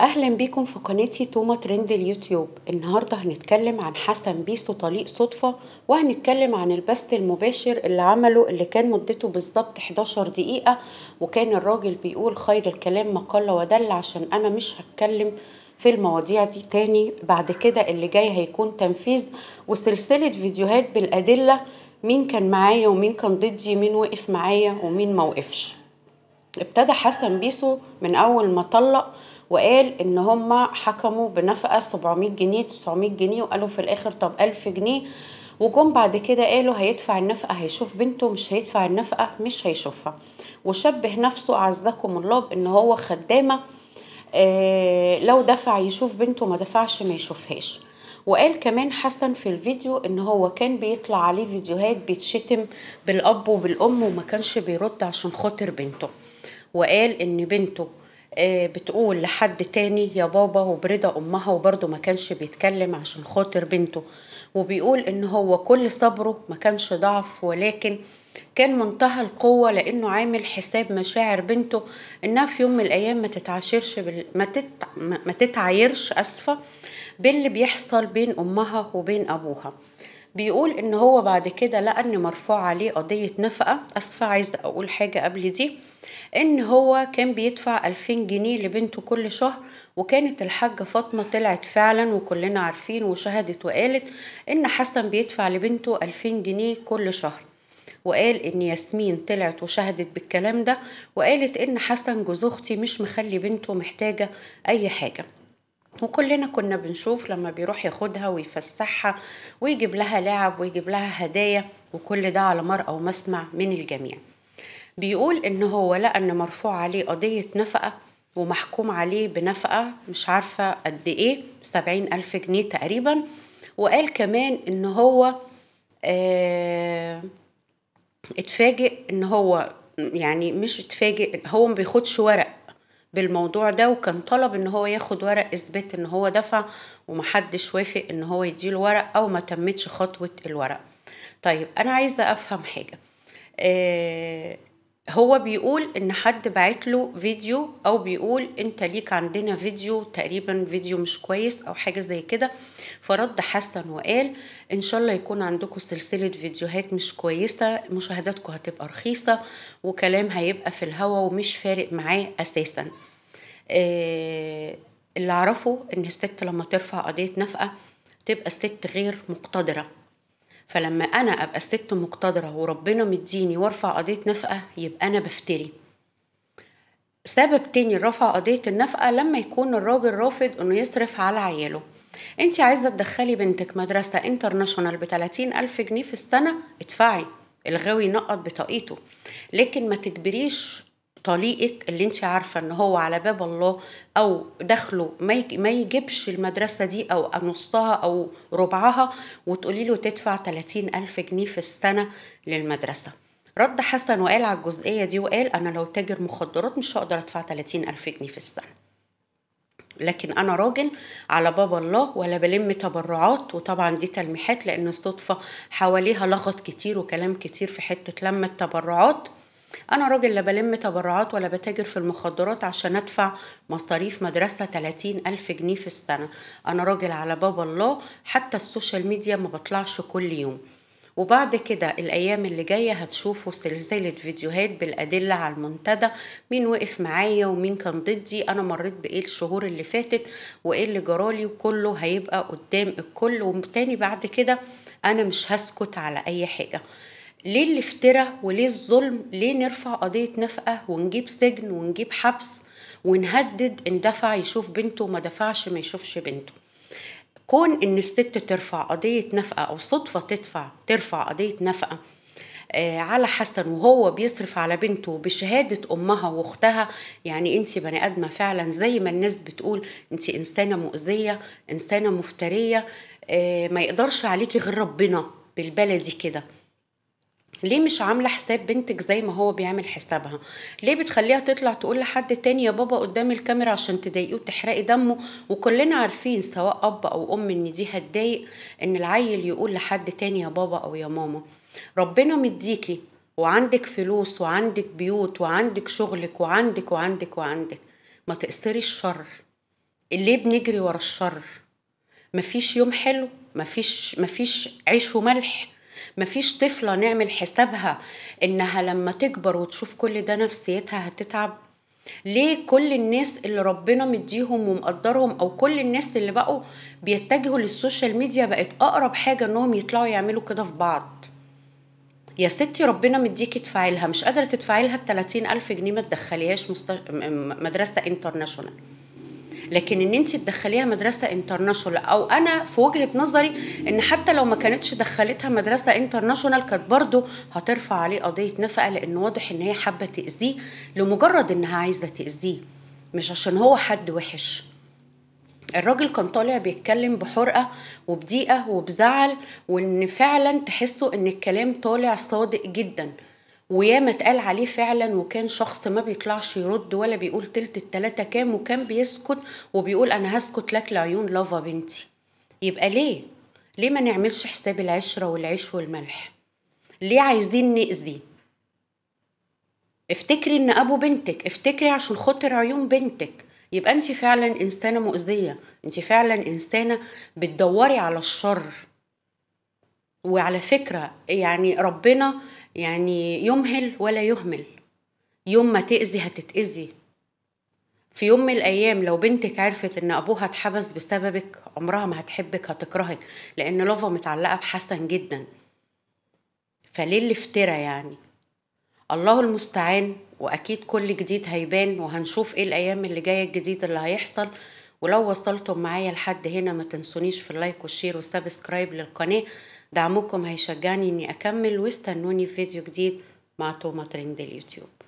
اهلا بيكم في قناتي توما ترند اليوتيوب النهارده هنتكلم عن حسن بيسو طليق صدفه وهنتكلم عن البث المباشر اللي عمله اللي كان مدته بالظبط 11 دقيقه وكان الراجل بيقول خير الكلام ما قل ودل عشان انا مش هتكلم في المواضيع دي تاني بعد كده اللي جاي هيكون تنفيذ وسلسله فيديوهات بالادله مين كان معايا ومين كان ضدي مين وقف معايا ومين ما وقفش ابتدى حسن بيسو من اول ما طلق وقال ان هم حكموا بنفقه 700 جنيه 900 جنيه وقالوا في الاخر طب 1000 جنيه وجم بعد كده قالوا هيدفع النفقه هيشوف بنته مش هيدفع النفقه مش هيشوفها وشبه نفسه اعزكم الله بان هو خدامه آه لو دفع يشوف بنته ما دفعش ما يشوفهاش وقال كمان حسن في الفيديو ان هو كان بيطلع عليه فيديوهات بيتشتم بالاب وبالام وما كانش بيرد عشان خاطر بنته وقال ان بنته آه، بتقول لحد تاني يا بابا وبرضا امها وبرضه ما كانش بيتكلم عشان خاطر بنته وبيقول ان هو كل صبره ما كانش ضعف ولكن كان منتهى القوه لانه عامل حساب مشاعر بنته انها في يوم من الايام ما تتعاشرش بال... ما, تت... ما تتعايرش اسفه باللي بيحصل بين امها وبين ابوها بيقول ان هو بعد كده ان مرفوع عليه قضيه نفقه اسفه عايزه اقول حاجه قبل دي ان هو كان بيدفع الفين جنيه لبنته كل شهر وكانت الحاجة فاطمة طلعت فعلا وكلنا عارفين وشهدت وقالت إن حسن بيدفع لبنته الفين جنيه كل شهر وقال ان ياسمين طلعت وشهدت بالكلام ده وقالت ان حسن جوز اختي مش مخلي بنته محتاجه اي حاجه وكلنا كنا بنشوف لما بيروح ياخدها ويفسحها ويجيب لها لعب ويجيب لها هدايا وكل ده على مرأى ومسمع من الجميع بيقول ان هو لقى ان مرفوع عليه قضية نفقة ومحكوم عليه بنفقة مش عارفة قد ايه سبعين ألف جنيه تقريبا وقال كمان ان هو اه اتفاجئ ان هو يعني مش اتفاجئ هو ما بياخدش ورق بالموضوع ده وكان طلب ان هو ياخد ورق اثبات ان هو دفع ومحدش وافق ان هو يديله ورق او ما تمتش خطوه الورق طيب انا عايزه افهم حاجه آه هو بيقول ان حد بعت له فيديو او بيقول انت ليك عندنا فيديو تقريبا فيديو مش كويس او حاجه زي كده فرد حسن وقال ان شاء الله يكون عندكم سلسله فيديوهات مش كويسه مشاهداتكم هتبقى رخيصه وكلام هيبقى في الهوا ومش فارق معاه اساسا آه، اللي اعرفه ان الست لما ترفع قضيه نفقه تبقى الست غير مقتدره فلما انا ابقى ست مقتدره وربنا مديني وارفع قضيه نفقه يبقى انا بفتري سبب تاني رفع قضيه النفقه لما يكون الراجل رافض انه يصرف على عياله انت عايزه تدخلي بنتك مدرسه انترناشونال ب ألف جنيه في السنه ادفعي الغاوي ينقط بطاقيته لكن ما تجبريش طليقك اللي انت عارفه ان هو على باب الله او دخله ما يجيبش المدرسه دي او نصها او ربعها وتقولي له تدفع 30 ألف جنيه في السنه للمدرسه رد حسن وقال على الجزئيه دي وقال انا لو تاجر مخدرات مش هقدر ادفع 30 ألف جنيه في السنه لكن انا راجل على باب الله ولا بلم تبرعات وطبعا دي تلميحات لان الصدفه حواليها لغط كتير وكلام كتير في حته لم التبرعات انا راجل لا بلم تبرعات ولا بتاجر في المخدرات عشان ادفع مصاريف مدرسة 30 الف جنيه في السنة انا راجل على باب الله حتى السوشيال ميديا ما بطلعش كل يوم وبعد كده الأيام اللي جاية هتشوفوا سلسلة فيديوهات بالأدلة على المنتدى مين وقف معايا ومين كان ضدي أنا مريت بإيه الشهور اللي فاتت وإيه اللي جرالي وكله هيبقى قدام الكل وتاني بعد كده أنا مش هسكت على أي حاجة ليه الافتراء وليه الظلم ليه نرفع قضية نفقة ونجيب سجن ونجيب حبس ونهدد ان دفع يشوف بنته وما دفعش ما يشوفش بنته كون ان الست ترفع قضية نفقة او صدفة تدفع ترفع قضية نفقة آه، على حسن وهو بيصرف على بنته بشهادة أمها وأختها يعني أنت بني آدمة فعلا زي ما الناس بتقول أنت إنسانة مؤذية إنسانة مفترية آه، ما يقدرش عليكي غير ربنا بالبلدي كده ليه مش عامله حساب بنتك زي ما هو بيعمل حسابها ليه بتخليها تطلع تقول لحد تاني يا بابا قدام الكاميرا عشان تضايقيه وتحرقي دمه وكلنا عارفين سواء اب او ام ان دي هتضايق ان العيل يقول لحد تاني يا بابا او يا ماما ربنا مديكي وعندك فلوس وعندك بيوت وعندك شغلك وعندك وعندك وعندك ما تقصري الشر ليه بنجري ورا الشر مفيش يوم حلو مفيش مفيش عيش وملح مفيش طفلة نعمل حسابها إنها لما تكبر وتشوف كل ده نفسيتها هتتعب ليه كل الناس اللي ربنا مديهم ومقدرهم او كل الناس اللي بقوا بيتجهوا للسوشيال ميديا بقت اقرب حاجه انهم يطلعوا يعملوا كده في بعض يا ستي ربنا مديكي تفعلها مش قادره تدفعي لها ال ألف جنيه ما تدخليهاش مست... مدرسه انترناشونال لكن ان انت تدخليها مدرسه انترناشونال او انا في وجهه نظري ان حتى لو ما كانتش دخلتها مدرسه انترناشونال كانت برضه هترفع عليه قضيه نفقه لان واضح ان هي حابه تاذيه لمجرد انها عايزه تاذيه مش عشان هو حد وحش الراجل كان طالع بيتكلم بحرقه وبضيقه وبزعل وان فعلا تحسوا ان الكلام طالع صادق جدا وياما اتقال عليه فعلا وكان شخص ما بيطلعش يرد ولا بيقول تلت التلاتة كام وكان بيسكت وبيقول أنا هسكت لك لعيون لافا بنتي يبقى ليه؟ ليه ما نعملش حساب العشرة والعيش والملح؟ ليه عايزين نأذي؟ افتكري ان ابو بنتك افتكري عشان خاطر عيون بنتك يبقى انت فعلا انسانه مؤذيه انت فعلا انسانه بتدوري على الشر وعلى فكره يعني ربنا يعني يمهل ولا يهمل يوم ما تأذي هتتأذي في يوم من الأيام لو بنتك عرفت إن أبوها اتحبس بسببك عمرها ما هتحبك هتكرهك لأن لوفا متعلقة بحسن جدا فليه الافترا يعني الله المستعان وأكيد كل جديد هيبان وهنشوف إيه الأيام اللي جاية الجديد اللي هيحصل ولو وصلتم معايا لحد هنا ما تنسونيش في اللايك والشير والسبسكرايب للقناة دعمكم هيشجعني اني اكمل واستنوني في فيديو جديد مع توما ترند اليوتيوب